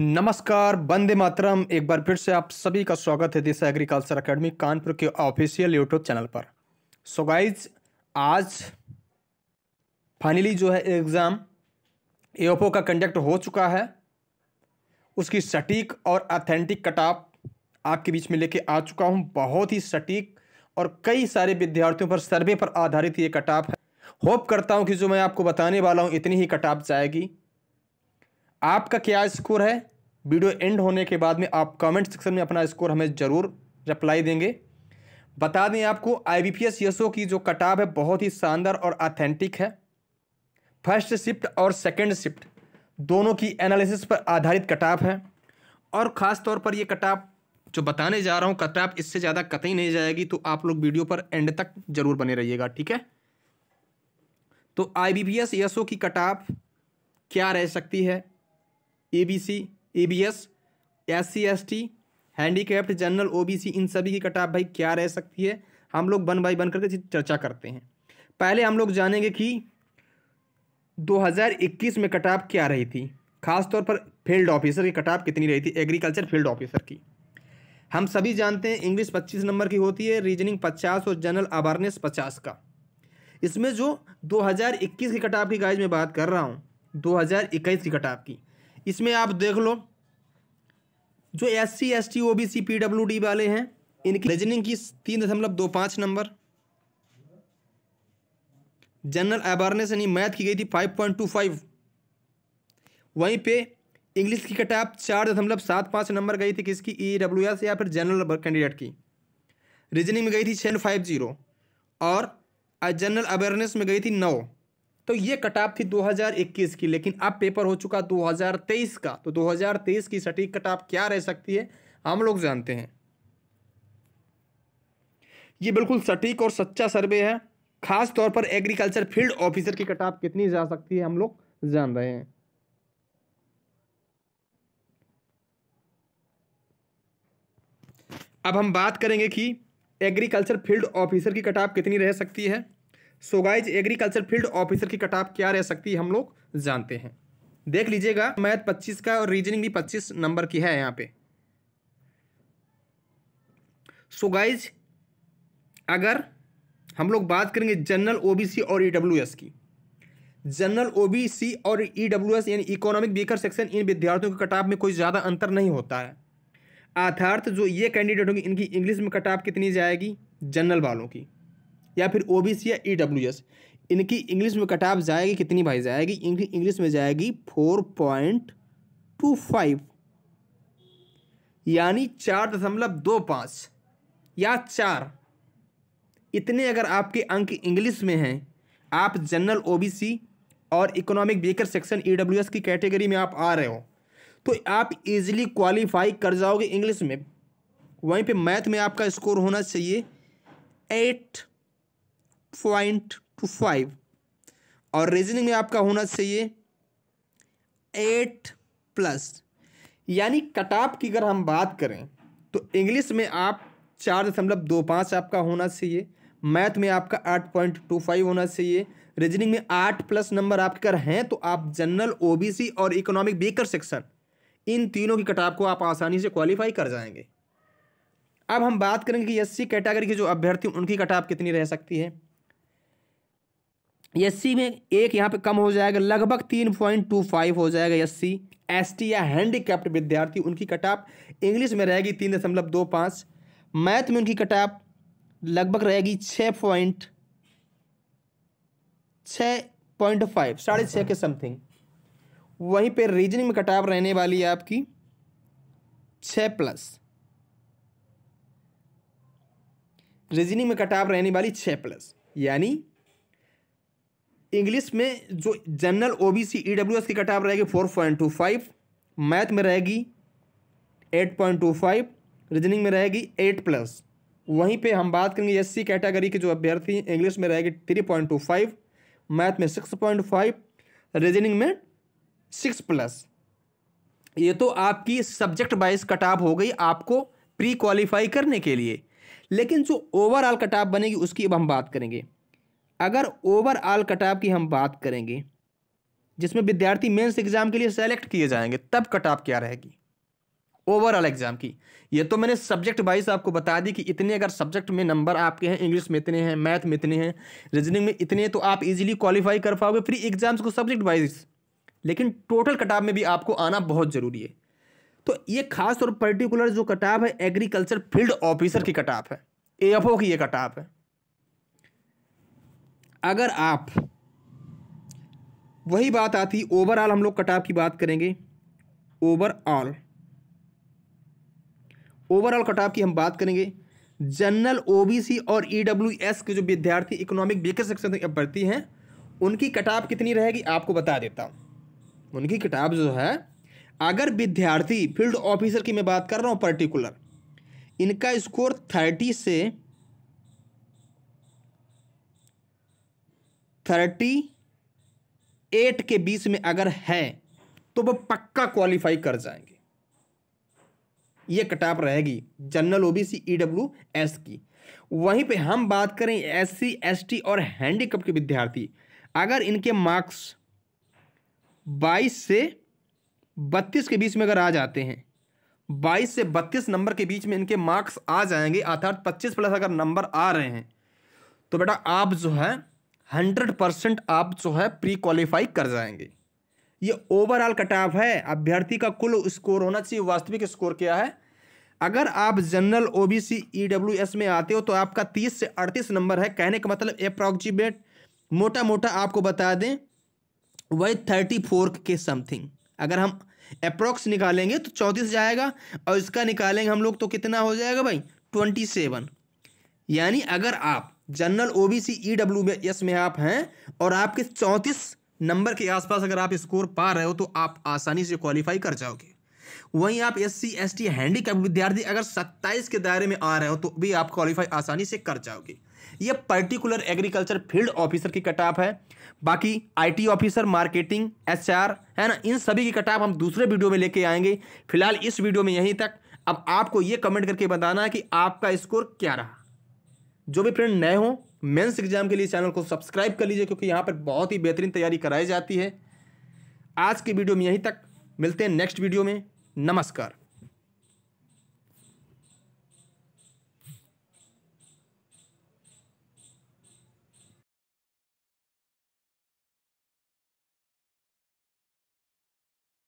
नमस्कार बंदे मातरम एक बार फिर से आप सभी का स्वागत है दिशा एग्रीकल्चर एकेडमी कानपुर के ऑफिशियल यूट्यूब चैनल पर सो so गाइज आज फाइनली जो है एग्ज़ाम एओपो का कंडक्ट हो चुका है उसकी सटीक और अथेंटिक कटाप आपके बीच में लेके आ चुका हूँ बहुत ही सटीक और कई सारे विद्यार्थियों पर सर्वे पर आधारित ये कटाप है होप करता हूँ कि जो मैं आपको बताने वाला हूँ इतनी ही कटाप जाएगी आपका क्या स्कोर है वीडियो एंड होने के बाद में आप कमेंट सेक्शन में अपना स्कोर हमें ज़रूर रिप्लाई देंगे बता दें आपको आई बी पी एस की जो कटाब है बहुत ही शानदार और ऑथेंटिक है फर्स्ट शिफ्ट और सेकंड शिफ्ट दोनों की एनालिसिस पर आधारित कटाप है और ख़ास तौर पर ये कटाप जो बताने जा रहा हूँ कटाप इससे ज़्यादा कतई नहीं जाएगी तो आप लोग वीडियो पर एंड तक जरूर बने रहिएगा ठीक है तो आई बी पी एस यशो की कटाप क्या रह सकती है A B C A B S S C S T handicraft general O B C इन सभी की कटाप भाई क्या रह सकती है हम लोग वन बाई वन करके चर्चा करते हैं पहले हम लोग जानेंगे कि 2021 में कटाप क्या रही थी खासतौर पर फील्ड ऑफिसर की कटाप कितनी रही थी एग्रीकल्चर फील्ड ऑफिसर की हम सभी जानते हैं इंग्लिश 25 नंबर की होती है रीजनिंग 50 और जनरल अवेयरनेस 50 का इसमें जो 2021 की कटाप की गाइज में बात कर रहा हूँ 2021 की कटाप की इसमें आप देख लो जो S C S T O B C P W D वाले हैं इनकी रीजनिंग की तीन दशमलव दो पाँच नंबर जनरल अवेयरनेस यानी मैथ की गई थी फाइव पॉइंट टू फाइव वहीं पे इंग्लिश की कटाप चार दशमलव सात पाँच नंबर गई थी किसकी ई डब्ल्यू एस या फिर जनरल कैंडिडेट की रीजनिंग में गई थी छः फाइव जीरो और जनरल अवेयरनेस में गई थी नौ तो ये कटाप थी 2021 की लेकिन अब पेपर हो चुका 2023 का तो 2023 की सटीक कटाप क्या रह सकती है हम लोग जानते हैं ये बिल्कुल सटीक और सच्चा सर्वे है खास तौर पर एग्रीकल्चर फील्ड ऑफिसर की कटाप कितनी जा सकती है हम लोग जान रहे हैं अब हम बात करेंगे कि एग्रीकल्चर फील्ड ऑफिसर की कटाप कितनी रह सकती है so guys agriculture field officer की कटाप क्या रह सकती है हम लोग जानते हैं देख लीजिएगा मैथ पच्चीस का और रीजनिंग भी पच्चीस नंबर की है यहाँ पे सो so गाइज अगर हम लोग बात करेंगे जनरल ओबीसी और ईडब्ल्यूएस e की जनरल ओबीसी और ईडब्ल्यूएस e यानी इकोनॉमिक बीकर सेक्शन इन विद्यार्थियों के कटाप में कोई ज़्यादा अंतर नहीं होता है अर्थार्थ तो जो ये कैंडिडेट होंगे इनकी इंग्लिश में कटाप कितनी जाएगी जनरल वालों की या फिर ओ या ई e इनकी इंग्लिश में कट जाएगी कितनी भाई जाएगी इनकी इंग्लिश में जाएगी फोर पॉइंट टू फाइव यानी चार दशमलव दो पाँच या चार इतने अगर आपके अंक इंग्लिश में हैं आप जनरल ओबीसी और इकोनॉमिक बेकर सेक्शन ईडब्ल्यूएस की कैटेगरी में आप आ रहे हो तो आप इजीली क्वालिफाई कर जाओगे इंग्लिश में वहीं पे मैथ में आपका स्कोर होना चाहिए एट पॉइंट टू फाइव और रीजनिंग में आपका होना चाहिए एट प्लस यानी कटाप की अगर हम बात करें तो इंग्लिश में आप चार दशमलव दो पाँच आपका होना चाहिए मैथ में आपका आठ पॉइंट टू फाइव होना चाहिए रीजनिंग में आठ प्लस नंबर आपके अगर हैं तो आप जनरल ओबीसी और इकोनॉमिक बेकर सेक्शन इन तीनों की कटाप को आप आसानी से क्वालिफाई कर जाएंगे अब हम बात करेंगे कि एस सी कैटेगरी के जो अभ्यर्थी उनकी कटाप कितनी रह सकती है एस में एक यहाँ पे कम हो जाएगा लगभग तीन पॉइंट टू फाइव हो जाएगा एस सी एस टी या हैंडीकैप्ट विद्यार्थी उनकी कटाप इंग्लिश में रहेगी तीन दशमलव दो पाँच मैथ में उनकी कटाप लगभग रहेगी छः पॉइंट छः पॉइंट फाइव साढ़े छः के समथिंग वहीं पे रीजनिंग में कटाप रहने वाली है आपकी छः प्लस रीजनिंग में कटाप रहने वाली छः प्लस यानी इंग्लिश में जो जनरल ओबीसी ईडब्ल्यूएस e की कट ऑफ रहेगी four point two five math में रहेगी eight point two five reasoning में रहेगी एट प्लस वहीं पे हम बात करेंगे एस सी कैटेगरी के जो अभ्यर्थी इंग्लिश में रहेगी three point two five math में सिक्स पॉइंट फाइव रीजनिंग में सिक्स प्लस ये तो आपकी सब्जेक्ट वाइज कट ऑफ हो गई आपको प्री क्वालिफाई करने के लिए लेकिन जो ओवरऑल कट ऑफ बनेगी उसकी अब हम बात करेंगे अगर ओवरऑल कटाप की हम बात करेंगे जिसमें विद्यार्थी मेंस एग्जाम के लिए सेलेक्ट किए जाएंगे तब कटाप क्या रहेगी ओवरऑल एग्जाम की ये तो मैंने सब्जेक्ट वाइज आपको बता दी कि इतने अगर सब्जेक्ट में नंबर आपके हैं इंग्लिश में इतने हैं मैथ में इतने हैं रीजनिंग में इतने तो आप इजीली क्वालिफाई कर पाओगे फ्री एग्जाम्स को सब्जेक्ट वाइज लेकिन टोटल कटाब में भी आपको आना बहुत ज़रूरी है तो ये खास और पर्टिकुलर जो कटाब है एग्रीकल्चर फील्ड ऑफिसर की कटाब है ए की ये कटाब है अगर आप वही बात आती ओवरऑल हम लोग कटाव की बात करेंगे ओवरऑल ओवरऑल कटाव की हम बात करेंगे जनरल ओबीसी और ईडब्ल्यूएस e के जो विद्यार्थी इकोनॉमिक बेकर सेक्शन में भर्ती हैं उनकी कटाव कितनी रहेगी आपको बता देता हूँ उनकी कटाव जो है अगर विद्यार्थी फील्ड ऑफिसर की मैं बात कर रहा हूँ पर्टिकुलर इनका स्कोर थर्टी से थर्टी एट के बीच में अगर है तो वो पक्का क्वालिफाई कर जाएंगे ये कटाप रहेगी general OBC EW e S की वहीं पे हम बात करें एससी एसटी और हैंडीकप के विद्यार्थी अगर इनके मार्क्स 22 से 32 के बीच में अगर आ जाते हैं 22 से 32 नंबर के बीच में इनके मार्क्स आ जाएंगे अर्थात 25 प्लस अगर नंबर आ रहे हैं तो बेटा आप जो है हंड्रेड परसेंट आप जो है प्री क्वालिफाई कर जाएंगे ये ओवरऑल ऑफ है अभ्यर्थी का कुल स्कोर होना चाहिए वास्तविक स्कोर क्या है अगर आप जनरल ओबीसी ईडब्ल्यूएस में आते हो तो आपका तीस से अड़तीस नंबर है कहने का मतलब अप्रॉक्सीमेट मोटा मोटा आपको बता दें वही थर्टी फोर के समथिंग अगर हम अप्रोक्स निकालेंगे तो चौंतीस जाएगा और इसका निकालेंगे हम लोग तो कितना हो जाएगा भाई ट्वेंटी सेवन यानी अगर आप जनरल ओबीसी ईडब्ल्यू में एस में आप हैं और आपके चौंतीस नंबर के आसपास अगर आप स्कोर पा रहे हो तो आप आसानी से क्वालिफाई कर जाओगे वहीं आप S C S T handicapped विद्यार्थी अगर 27 के दायरे में आ रहे हो तो भी आप क्वालिफाई आसानी से कर जाओगे ये पर्टिकुलर एग्रीकल्चर फील्ड ऑफिसर की कट ऑफ है बाकी आईटी ऑफिसर मार्केटिंग एचआर है ना इन सभी की कट ऑफ हम दूसरे वीडियो में लेके आएंगे फिलहाल इस वीडियो में यहीं तक अब आपको ये कमेंट करके बताना है कि आपका स्कोर क्या रहा जो भी फ्रेंड नए हों मेंस एग्जाम के लिए चैनल को सब्सक्राइब कर लीजिए क्योंकि यहाँ पर बहुत ही बेहतरीन तैयारी कराई जाती है आज की वीडियो में यहीं तक मिलते हैं नेक्स्ट वीडियो में नमस्कार